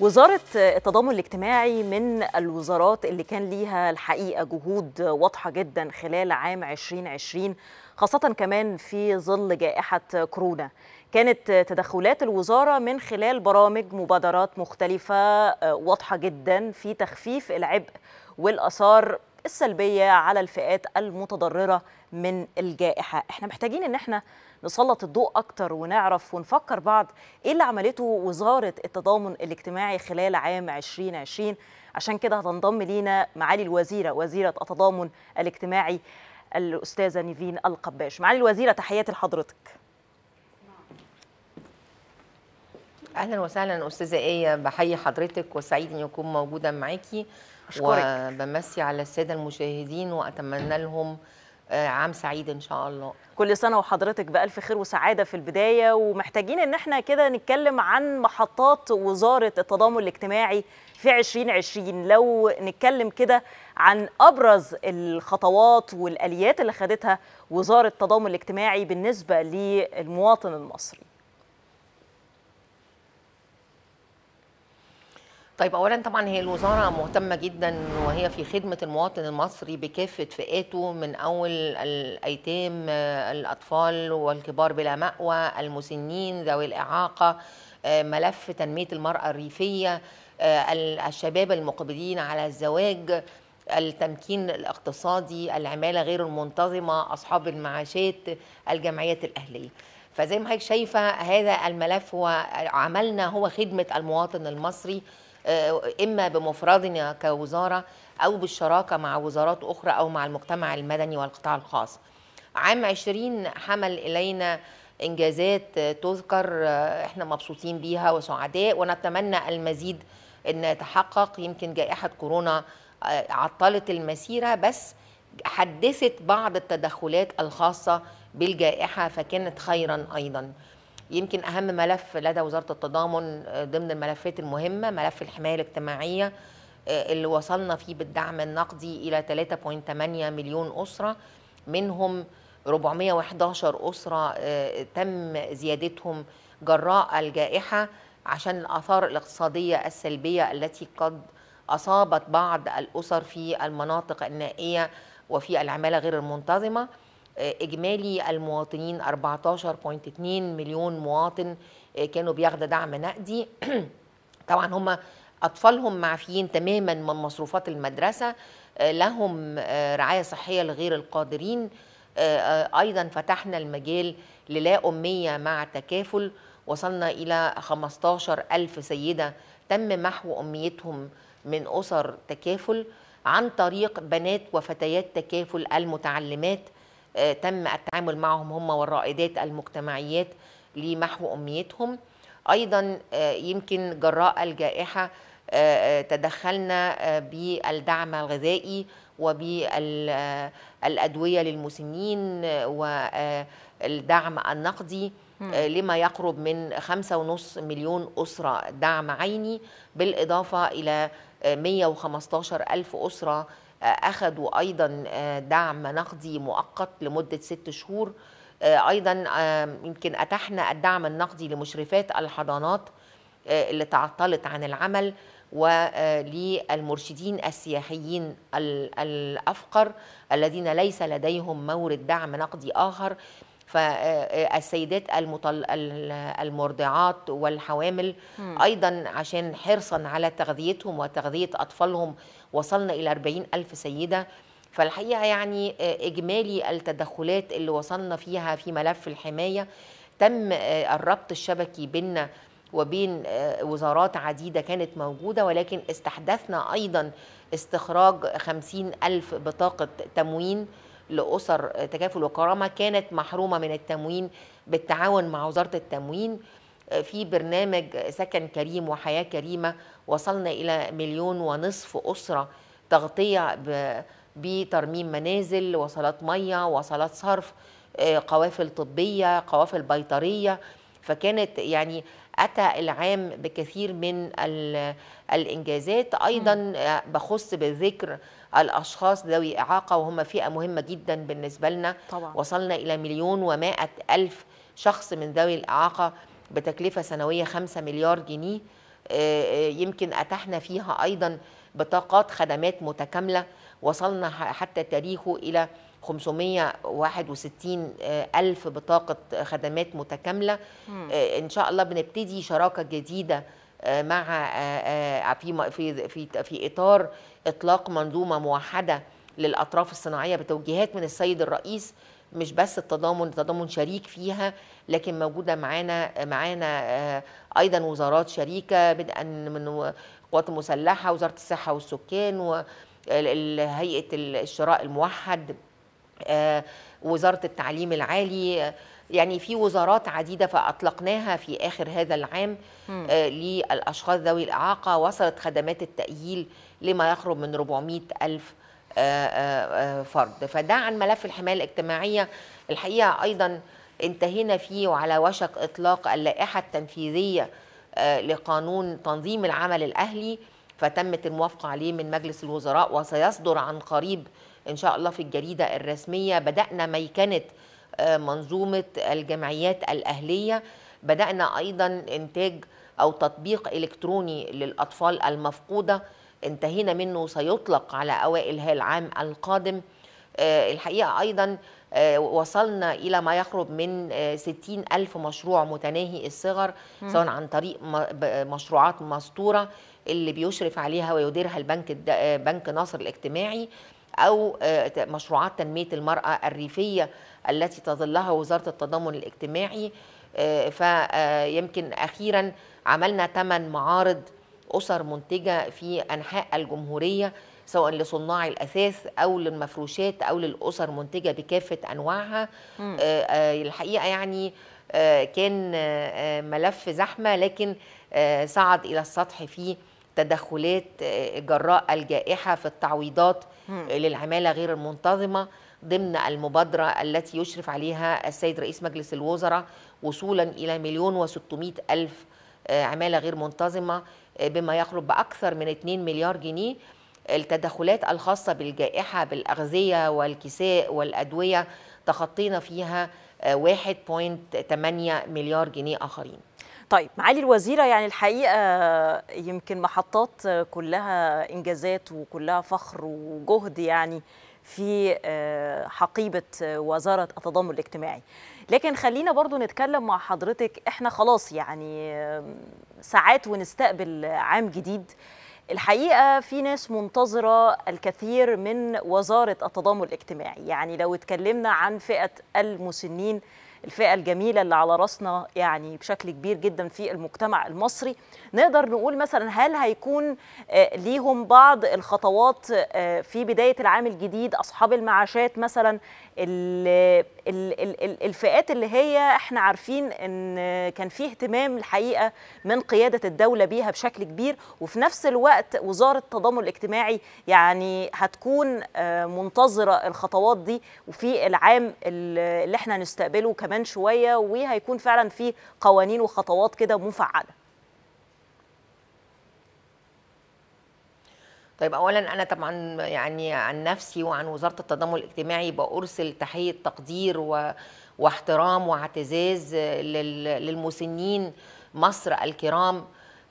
وزارة التضامن الاجتماعي من الوزارات اللي كان ليها الحقيقة جهود واضحة جدا خلال عام 2020 خاصة كمان في ظل جائحة كورونا كانت تدخلات الوزارة من خلال برامج مبادرات مختلفة آه، واضحة جدا في تخفيف العبء والأثار السلبية على الفئات المتضررة من الجائحة احنا محتاجين ان احنا نسلط الضوء اكتر ونعرف ونفكر بعض ايه اللي عملته وزارة التضامن الاجتماعي خلال عام 2020 عشان كده هتنضم لينا معالي الوزيرة وزيرة التضامن الاجتماعي الأستاذة نيفين القباش معالي الوزيرة تحياتي لحضرتك اهلا وسهلا استاذه ايه بحيي حضرتك وسعيد ان يكون موجوده معاكي وبمسي على الساده المشاهدين واتمنى لهم آه، عام سعيد ان شاء الله كل سنه وحضرتك بالف خير وسعاده في البدايه ومحتاجين ان احنا كده نتكلم عن محطات وزاره التضامن الاجتماعي في 2020 لو نتكلم كده عن ابرز الخطوات والاليات اللي خدتها وزاره التضامن الاجتماعي بالنسبه للمواطن المصري طيب اولا طبعا هي الوزاره مهتمه جدا وهي في خدمه المواطن المصري بكافه فئاته من اول الايتام آه، الاطفال والكبار بلا ماوى المسنين ذوي الاعاقه آه، ملف تنميه المراه الريفيه آه، الشباب المقبلين على الزواج التمكين الاقتصادي العماله غير المنتظمه اصحاب المعاشات الجمعيات الاهليه فزي ما حضرتك شايفه هذا الملف هو عملنا هو خدمه المواطن المصري آه، اما بمفردنا كوزاره او بالشراكه مع وزارات اخرى او مع المجتمع المدني والقطاع الخاص. عام 20 حمل الينا انجازات تذكر آه، احنا مبسوطين بيها وسعداء ونتمنى المزيد ان يتحقق يمكن جائحه كورونا آه، عطلت المسيره بس حدثت بعض التدخلات الخاصه بالجائحه فكانت خيرا ايضا. يمكن اهم ملف لدى وزاره التضامن آه، ضمن الملفات المهمه ملف الحمايه الاجتماعيه آه، اللي وصلنا فيه بالدعم النقدي الى 3.8 مليون اسره منهم 411 اسره آه، تم زيادتهم جراء الجائحه عشان الاثار الاقتصاديه السلبيه التي قد اصابت بعض الاسر في المناطق النائيه وفي العماله غير المنتظمه اجمالي المواطنين 14.2 مليون مواطن آه، كانوا بياخدوا دعم نقدي طبعا هم اطفالهم معفيين تماما من مصروفات المدرسه آه، لهم آه، رعايه صحيه لغير القادرين ايضا فتحنا المجال للا اميه مع تكافل وصلنا الى 15 ألف سيده تم محو اميتهم من اسر تكافل عن طريق بنات وفتيات تكافل المتعلمات آه، تم التعامل معهم هم والرائدات المجتمعيات لمحو أمنيتهم أيضا آه، يمكن جراء الجائحة آه، تدخلنا بالدعم الغذائي وبالأدوية للمسنين والدعم النقدي لما يقرب من 5.5 مليون أسرة دعم عيني بالإضافة إلى 115 ألف أسرة آه، أخذوا أيضا آه، دعم نقدي مؤقت لمدة ست شهور آه، أيضا يمكن أتحنا الدعم النقدي لمشرفات الحضانات اللي تعطلت عن العمل وللمرشدين السياحيين الأفقر الذين ليس لديهم مورد دعم نقدي آخر فالسيدات آه، آه، المطل... المرضعات والحوامل أيضا عشان حرصا على تغذيتهم وتغذية أطفالهم وصلنا إلى 40 ألف سيدة فالحقيقة يعني آه، إجمالي التدخلات اللي وصلنا فيها في ملف الحماية تم الربط الشبكي بيننا وبين وزارات عديدة كانت موجودة ولكن استحدثنا أيضا استخراج خمسين ألف بطاقة تموين لأسر تكافل وكرامة كانت محرومة من التموين بالتعاون مع وزارة التموين في برنامج سكن كريم وحياة كريمة وصلنا إلى مليون ونصف أسرة تغطية بترميم منازل وصلات مية وصلات صرف آه، قوافل طبية قوافل بيطرية فكانت يعني أتى العام بكثير من الإنجازات أيضا آه، بخص بالذكر الأشخاص ذوي إعاقة وهم فئة مهمة جدا بالنسبة لنا طبعا. وصلنا إلى مليون ومائة ألف شخص من ذوي الإعاقة بتكلفة سنوية 5 مليار جنيه آه، آه، يمكن أتحنا فيها أيضا بطاقات خدمات متكاملة وصلنا حتى تاريخه إلى 561 ألف بطاقة خدمات متكاملة آه، إن شاء الله بنبتدي شراكة جديدة آه، مع آه، في في في في اطار اطلاق منظومه موحده للاطراف الصناعيه بتوجيهات من السيد الرئيس مش بس التضامن تضامن شريك فيها لكن موجوده معانا معانا ايضا وزارات شريكه بدءا من القوات المسلحه وزاره الصحه والسكان وهيئه الشراء الموحد آه، وزاره التعليم العالي آه، يعني في وزارات عديده فاطلقناها في اخر هذا العام آه، للاشخاص ذوي الاعاقه وصلت خدمات التاهيل لما يقرب من 400 الف فرد فده عن ملف الحمايه الاجتماعيه الحقيقه ايضا انتهينا فيه وعلى وشك اطلاق اللائحه التنفيذيه لقانون تنظيم العمل الاهلي فتمت الموافقه عليه من مجلس الوزراء وسيصدر عن قريب إن شاء الله في الجريدة الرسمية بدأنا ميكنة آه، منظومة الجمعيات الأهلية بدأنا أيضا إنتاج أو تطبيق إلكتروني للأطفال المفقودة انتهينا منه سيطلق على أوائل العام القادم آه، الحقيقة أيضا آه، وصلنا إلى ما يقرب من 60 ألف مشروع متناهي الصغر سواء عن طريق مشروعات مستورة اللي بيشرف عليها ويديرها البنك بنك ناصر الاجتماعي أو آه، مشروعات تنمية المرأة الريفية التي تظلها وزارة التضامن الاجتماعي آه، فيمكن آه، أخيرا عملنا ثمان معارض أسر منتجة في أنحاء الجمهورية سواء لصناع الأثاث أو للمفروشات أو للأسر منتجة بكافة أنواعها الحقيقة يعني كان ملف زحمة لكن صعد إلى السطح فيه تدخلات آه، جراء الجائحه في التعويضات آه، للعماله غير المنتظمه ضمن المبادرة التي يشرف عليها السيد رئيس مجلس الوزراء وصولا إلى مليون وستمائة ألف آه، عمالة غير منتظمة بما يقرب بأكثر من 2 مليار جنيه التدخلات الخاصة بالجائحة بالأغذية والكساء والأدوية تخطينا فيها 1.8 مليار جنيه آخرين طيب معالي الوزيرة يعني الحقيقة يمكن محطات كلها إنجازات وكلها فخر وجهد يعني في آه، حقيبة وزارة التضامن الاجتماعي لكن خلينا برضو نتكلم مع حضرتك احنا خلاص يعني ساعات ونستقبل عام جديد الحقيقة في ناس منتظرة الكثير من وزارة التضامن الاجتماعي يعني لو اتكلمنا عن فئة المسنين الفئه الجميله اللي على راسنا يعني بشكل كبير جدا في المجتمع المصري نقدر نقول مثلا هل هيكون آه، ليهم بعض الخطوات آه، في بدايه العام الجديد اصحاب المعاشات مثلا الفئات اللي هي احنا عارفين ان كان في اهتمام الحقيقه من قياده الدوله بيها بشكل كبير وفي نفس الوقت وزاره التضامن الاجتماعي يعني هتكون آه، منتظره الخطوات دي وفي العام اللي احنا هنستقبله كمان كمان شويه وهيكون فعلا في قوانين وخطوات كده مفعله طيب اولا انا طبعا يعني عن نفسي وعن وزاره التضامن الاجتماعي بارسل تحيه تقدير و... واحترام واعتزاز لل... للمسنين مصر الكرام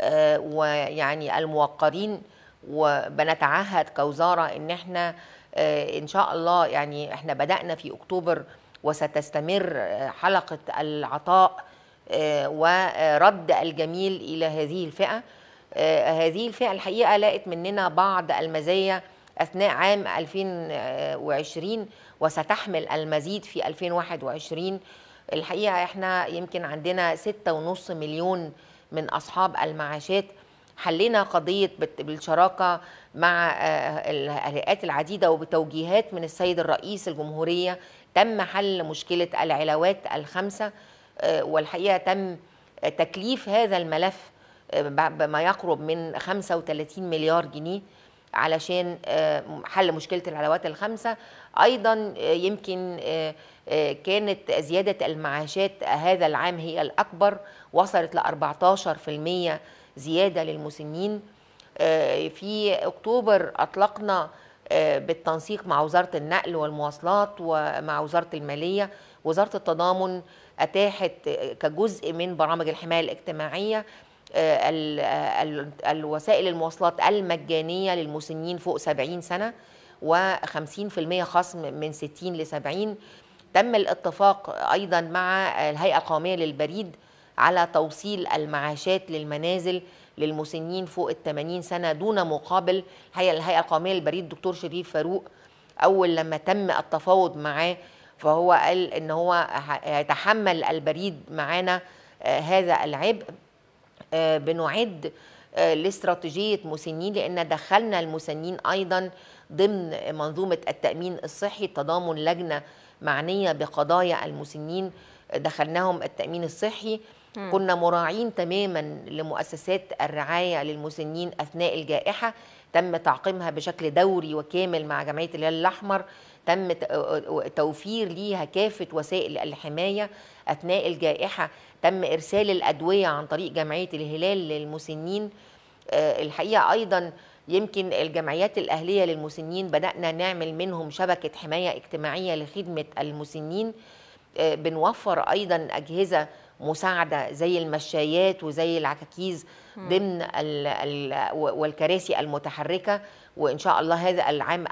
آه، ويعني الموقرين وبنتعهد كوزاره ان احنا آه، ان شاء الله يعني احنا بدانا في اكتوبر وستستمر آه، حلقة العطاء آه، ورد الجميل إلى هذه الفئة آه، هذه الفئة الحقيقة لقت مننا بعض المزايا أثناء عام 2020 وستحمل المزيد في 2021 الحقيقة احنا يمكن عندنا 6.5 مليون من أصحاب المعاشات حلينا قضية بالشراكة مع الهيئات العديدة وبتوجيهات من السيد الرئيس الجمهورية تم حل مشكلة العلاوات الخمسة آه، والحقيقة تم تكليف هذا الملف آه، بما يقرب من 35 مليار جنيه علشان آه، حل مشكلة العلاوات الخمسة أيضا يمكن كانت زيادة المعاشات هذا العام هي الأكبر وصلت ل 14% زيادة للمسنين في أكتوبر أطلقنا آه، بالتنسيق مع وزاره النقل والمواصلات ومع وزاره الماليه وزاره التضامن اتاحت كجزء من برامج الحمايه الاجتماعيه آه، آه، الوسائل المواصلات المجانيه للمسنين فوق 70 سنه و50% خصم من 60 ل 70 تم الاتفاق ايضا مع الهيئه القوميه للبريد على توصيل المعاشات للمنازل للمسنين فوق ال 80 سنه دون مقابل هي الهيئه القوميه للبريد الدكتور شريف فاروق اول لما تم التفاوض معاه فهو قال ان هو هيتحمل البريد معانا آه، هذا العبء آه، بنعد آه، لاستراتيجيه مسنين لان دخلنا المسنين ايضا ضمن منظومه التامين الصحي تضامن لجنه معنيه بقضايا المسنين دخلناهم التامين الصحي كنا مراعين تماما لمؤسسات الرعايه للمسنين اثناء الجائحه تم تعقيمها بشكل دوري وكامل مع جمعيه الهلال الاحمر تم توفير ليها كافه وسائل الحمايه اثناء الجائحه تم ارسال الادويه عن طريق جمعيه الهلال للمسنين الحقيقه ايضا يمكن الجمعيات الاهليه للمسنين بدانا نعمل منهم شبكه حمايه اجتماعيه لخدمه المسنين بنوفر ايضا اجهزه مساعده زي المشايات وزي العكاكيز ضمن والكراسي المتحركه وان شاء الله هذا العام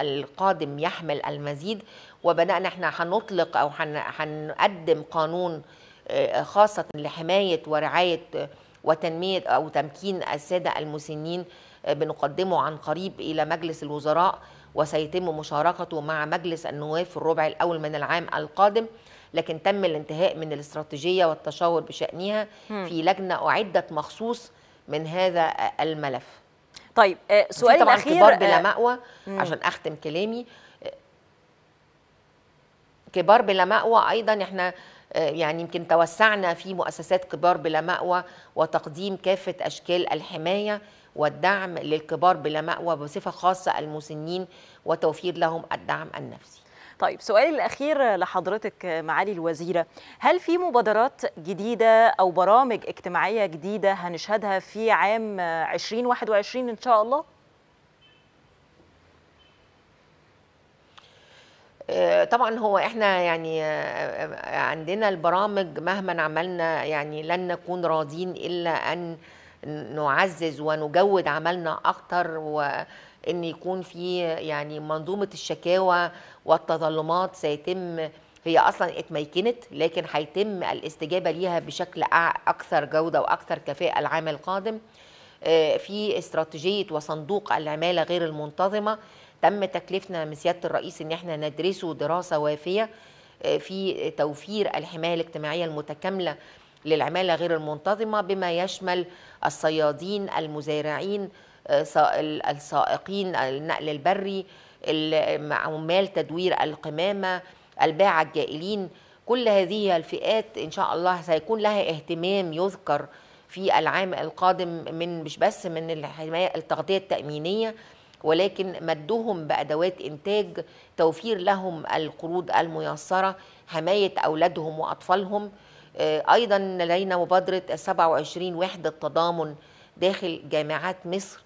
القادم يحمل المزيد وبدانا احنا هنطلق او هنقدم قانون آه، خاصه لحمايه ورعايه وتنميه او تمكين الساده المسنين آه، بنقدمه عن قريب الى مجلس الوزراء وسيتم مشاركته مع مجلس النواب في الربع الاول من العام القادم لكن تم الانتهاء من الاستراتيجية والتشاور بشأنها في لجنة أعدت مخصوص من هذا الملف طيب آه، سؤال طبعا الأخير كبار بلا آه، مأوى عشان أختم كلامي آه، كبار بلا مأوى أيضا احنا يعني يمكن توسعنا في مؤسسات كبار بلا مأوى وتقديم كافة أشكال الحماية والدعم للكبار بلا مأوى بصفة خاصة المسنين وتوفير لهم الدعم النفسي طيب سؤالي الأخير لحضرتك معالي الوزيرة هل في مبادرات جديدة أو برامج اجتماعية جديدة هنشهدها في عام 2021 إن شاء الله؟ آه، طبعا هو احنا يعني آه، آه، عندنا البرامج مهما عملنا يعني لن نكون راضين الا ان نعزز ونجود عملنا اكتر وان يكون في يعني منظومه الشكاوى والتظلمات سيتم هي اصلا اتميكنت لكن هيتم الاستجابه ليها بشكل اكثر جوده واكثر كفاءه العام القادم آه، في استراتيجيه وصندوق العماله غير المنتظمه تم تكليفنا من سياده الرئيس ان احنا ندرسه دراسه وافيه آه، في توفير الحمايه الاجتماعيه المتكامله للعمالة غير المنتظمة بما يشمل الصيادين المزارعين آه، السائقين النقل البري عمال تدوير القمامة الباعة الجائلين كل هذه الفئات إن شاء الله سيكون لها اهتمام يذكر في العام القادم من مش بس من الحماية التغطية التأمينية ولكن مدهم بأدوات إنتاج توفير لهم القروض الميسرة حماية أولادهم وأطفالهم آه، ايضا لدينا مبادره 27 وحده تضامن داخل جامعات مصر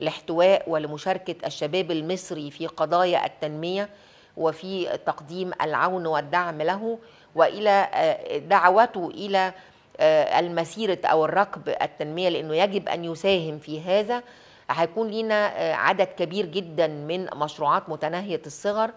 لاحتواء ولمشاركه الشباب المصري في قضايا التنميه وفي تقديم العون والدعم له والى آه، دعوته الى آه، المسيره او الركب التنميه لانه يجب ان يساهم في هذا هيكون لينا عدد كبير جدا من مشروعات متناهيه الصغر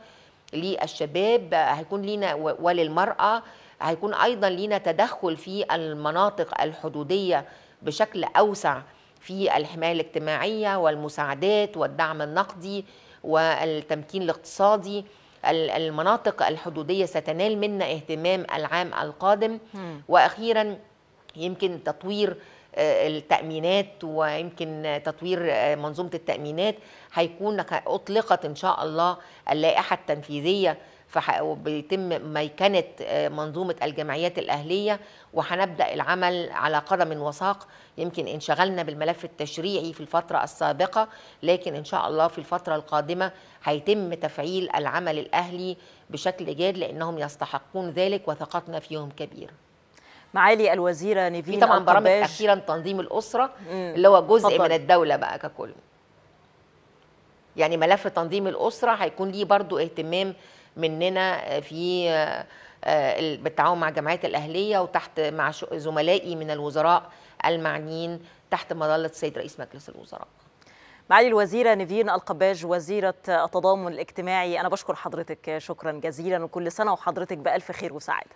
للشباب هيكون لينا وللمراه هيكون ايضا لينا تدخل في المناطق الحدوديه بشكل اوسع في الحمايه الاجتماعيه والمساعدات والدعم النقدي والتمكين الاقتصادي المناطق الحدوديه ستنال منا اهتمام العام القادم واخيرا يمكن تطوير آه، التأمينات ويمكن تطوير آه، منظومة التأمينات هيكون أطلقت إن شاء الله اللائحة التنفيذية وبيتم ميكنة آه، منظومة الجمعيات الأهلية وهنبدأ العمل على قدم وساق يمكن انشغلنا بالملف التشريعي في الفترة السابقة لكن إن شاء الله في الفترة القادمة هيتم تفعيل العمل الأهلي بشكل جاد لأنهم يستحقون ذلك وثقتنا فيهم كبيرة معالي الوزيرة نيفين طبعا برامج أخيرا تنظيم الأسرة اللي هو جزء فطل. من الدولة بقى ككل يعني ملف تنظيم الأسرة هيكون ليه برضو اهتمام مننا آه، في آه، آه، بالتعاون مع جمعيه الاهليه وتحت مع زملائي من الوزراء المعنيين تحت مظله السيد رئيس مجلس الوزراء معالي الوزيره نيفين القباج وزيره التضامن الاجتماعي انا بشكر حضرتك شكرا جزيلا وكل سنه وحضرتك بالف خير وسعاده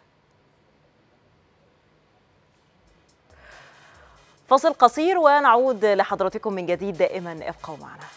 فصل قصير ونعود لحضراتكم من جديد دائما ابقوا معنا